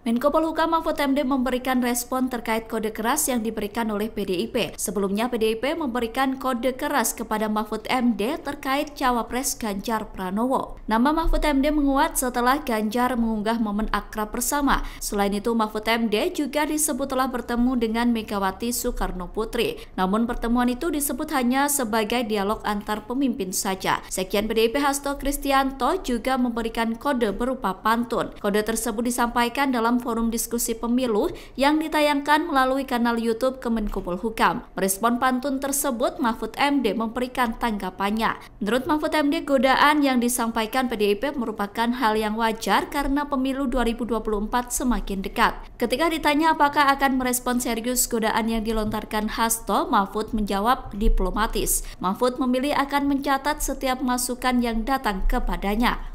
Menko Polhukam Mahfud MD memberikan respon terkait kode keras yang diberikan oleh PDIP. Sebelumnya PDIP memberikan kode keras kepada Mahfud MD terkait cawapres Ganjar Pranowo. Nama Mahfud MD menguat setelah Ganjar mengunggah momen akrab bersama. Selain itu Mahfud MD juga disebut telah bertemu dengan Megawati Soekarno Putri. Namun pertemuan itu disebut hanya sebagai dialog antar pemimpin saja. Sekian PDIP Hasto Kristianto juga memberikan kode berupa pantun. Kode tersebut disampaikan dalam dalam forum diskusi pemilu yang ditayangkan melalui kanal YouTube Kemenkumpul Hukam. Merespon pantun tersebut, Mahfud MD memberikan tanggapannya. Menurut Mahfud MD, godaan yang disampaikan PDIP merupakan hal yang wajar karena pemilu 2024 semakin dekat. Ketika ditanya apakah akan merespon serius godaan yang dilontarkan Hasto, Mahfud menjawab diplomatis. Mahfud memilih akan mencatat setiap masukan yang datang kepadanya.